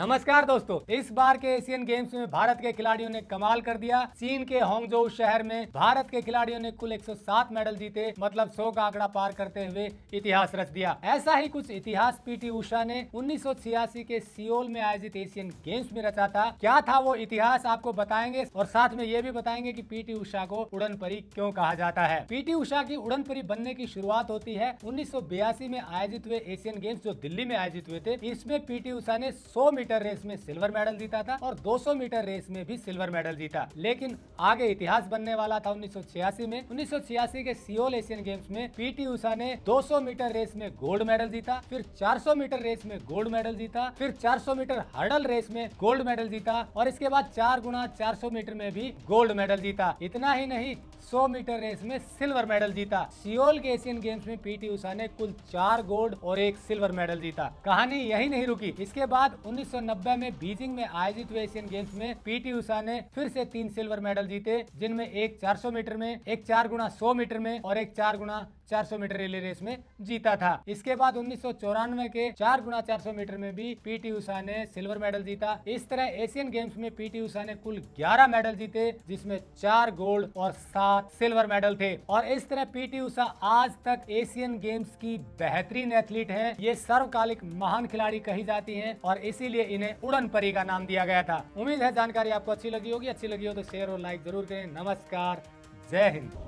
नमस्कार दोस्तों इस बार के एशियन गेम्स में भारत के खिलाड़ियों ने कमाल कर दिया चीन के होंगजो शहर में भारत के खिलाड़ियों ने कुल 107 मेडल जीते मतलब 100 का आंकड़ा पार करते हुए इतिहास रच दिया ऐसा ही कुछ इतिहास पीटी उषा ने उन्नीस के सियोल में आयोजित एशियन गेम्स में रचा था क्या था वो इतिहास आपको बताएंगे और साथ में ये भी बताएंगे की पीटी उषा को उड़न परी क्यों कहा जाता है पीटी उषा की उड़न परी बनने की शुरुआत होती है उन्नीस में आयोजित हुए एशियन गेम्स जो दिल्ली में आयोजित हुए थे इसमें पीटी उषा ने सौ मीटर रेस में सिल्वर मेडल जीता था और 200 मीटर रेस में भी सिल्वर मेडल जीता लेकिन आगे इतिहास बनने वाला था उन्नीस में उन्नीस के सियोल एशियन गेम्स में पीटी उषा ने 200 मीटर रेस में गोल्ड मेडल जीता फिर 400 मीटर रेस में गोल्ड मेडल जीता फिर 400 मीटर हर्डल रेस में गोल्ड मेडल जीता और इसके बाद चार गुना चार मीटर में भी गोल्ड मेडल जीता इतना ही नहीं 100 मीटर रेस में सिल्वर मेडल जीता सियोल के एशियन गेम्स में पीटी उषा ने कुल चार गोल्ड और एक सिल्वर मेडल जीता कहानी यही नहीं रुकी इसके बाद उन्नीस 1990 में बीजिंग में आयोजित हुए एशियन गेम्स में पीटी उषा ने फिर से तीन सिल्वर मेडल जीते जिनमें एक 400 मीटर में एक चार गुणा सौ मीटर में और एक चार गुणा 400 मीटर रिले रेस में जीता था इसके बाद उन्नीस के चार गुना चार मीटर में भी पीटी उषा ने सिल्वर मेडल जीता इस तरह एशियन गेम्स में पीटी उषा ने कुल ग्यारह मेडल जीते जिसमे चार गोल्ड और सात सिल्वर मेडल थे और इस तरह पीटी उषा आज तक एशियन गेम्स की बेहतरीन एथलीट है ये सर्वकालिक महान खिलाड़ी कही जाती है और इसीलिए इन्हें उड़न परी का नाम दिया गया था उम्मीद है जानकारी आपको अच्छी लगी होगी अच्छी लगी हो तो शेयर और लाइक जरूर करें नमस्कार जय हिंद